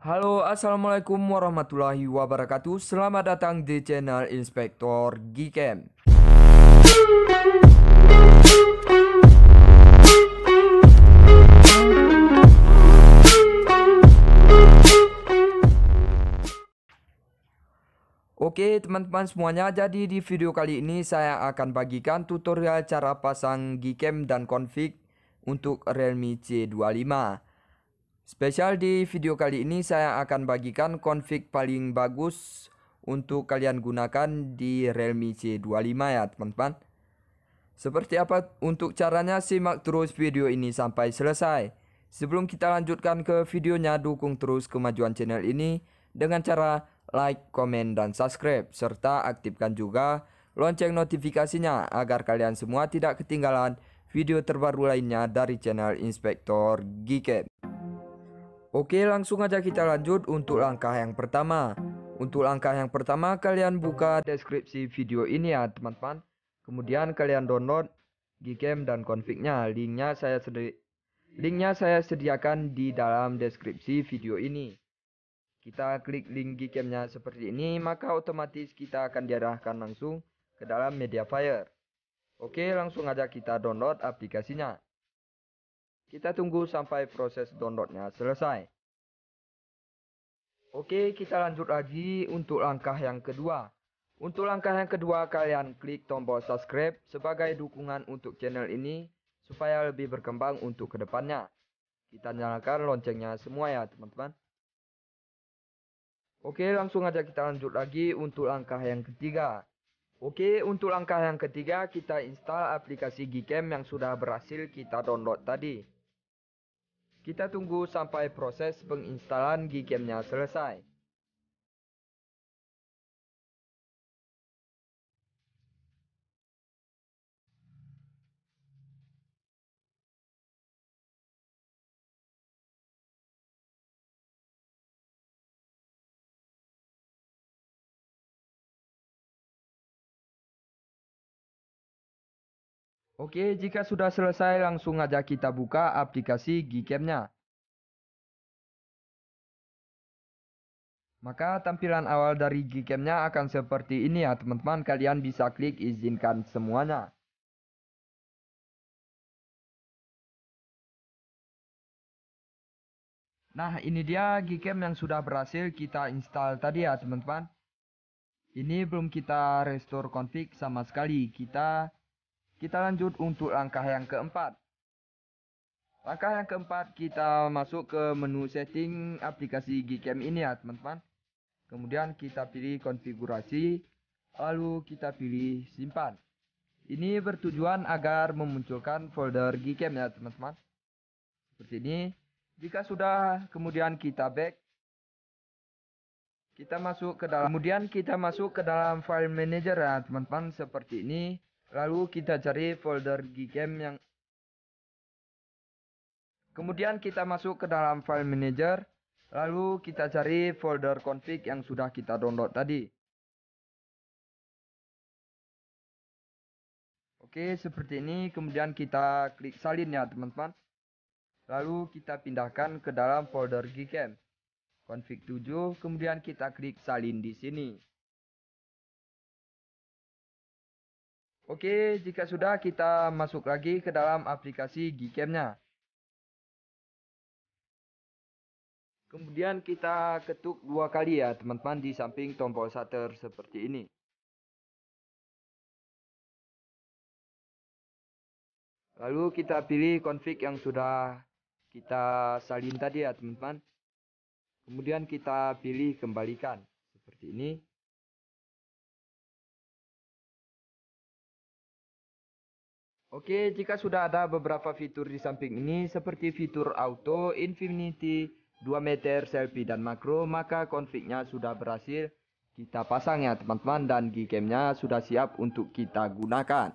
Halo assalamualaikum warahmatullahi wabarakatuh Selamat datang di channel Inspektor Gikem Oke teman-teman semuanya jadi di video kali ini saya akan bagikan tutorial cara pasang gcam dan config untuk Realme C25 Spesial di video kali ini saya akan bagikan config paling bagus untuk kalian gunakan di Realme C25 ya teman-teman. Seperti apa untuk caranya simak terus video ini sampai selesai. Sebelum kita lanjutkan ke videonya dukung terus kemajuan channel ini dengan cara like, komen, dan subscribe serta aktifkan juga lonceng notifikasinya agar kalian semua tidak ketinggalan video terbaru lainnya dari channel Inspektor Geekab. Oke, langsung aja kita lanjut untuk langkah yang pertama. Untuk langkah yang pertama, kalian buka deskripsi video ini ya, teman-teman. Kemudian kalian download Gcam dan konfignya. Linknya saya sedi linknya saya sediakan di dalam deskripsi video ini. Kita klik link Gcamnya seperti ini, maka otomatis kita akan diarahkan langsung ke dalam media fire. Oke, langsung aja kita download aplikasinya. Kita tunggu sampai proses downloadnya selesai. Oke, kita lanjut lagi untuk langkah yang kedua. Untuk langkah yang kedua, kalian klik tombol subscribe sebagai dukungan untuk channel ini supaya lebih berkembang untuk kedepannya. Kita nyalakan loncengnya semua ya teman-teman. Oke, langsung aja kita lanjut lagi untuk langkah yang ketiga. Oke, untuk langkah yang ketiga kita install aplikasi Gcam yang sudah berhasil kita download tadi. Kita tunggu sampai proses penginstalan Gcam-nya selesai. Oke, jika sudah selesai langsung aja kita buka aplikasi Gcam-nya. Maka tampilan awal dari gcam akan seperti ini ya teman-teman. Kalian bisa klik izinkan semuanya. Nah, ini dia Gcam yang sudah berhasil kita install tadi ya teman-teman. Ini belum kita restore config sama sekali. Kita kita lanjut untuk langkah yang keempat. Langkah yang keempat kita masuk ke menu setting aplikasi Gcam ini ya teman-teman. Kemudian kita pilih konfigurasi, lalu kita pilih simpan. Ini bertujuan agar memunculkan folder Gcam ya teman-teman. Seperti ini. Jika sudah, kemudian kita back. Kita masuk ke dalam. Kemudian kita masuk ke dalam file manager ya teman-teman seperti ini lalu kita cari folder GCam yang kemudian kita masuk ke dalam file manager lalu kita cari folder config yang sudah kita download tadi Oke seperti ini kemudian kita klik salin ya teman-teman lalu kita pindahkan ke dalam folder gcam config 7 kemudian kita klik salin di sini Oke, jika sudah kita masuk lagi ke dalam aplikasi Gcam-nya. Kemudian kita ketuk dua kali ya teman-teman di samping tombol shutter seperti ini. Lalu kita pilih config yang sudah kita salin tadi ya teman-teman. Kemudian kita pilih kembalikan seperti ini. Oke, jika sudah ada beberapa fitur di samping ini seperti fitur auto, infinity, 2 meter, selfie, dan makro, maka config sudah berhasil kita pasang ya teman-teman dan gcam-nya sudah siap untuk kita gunakan.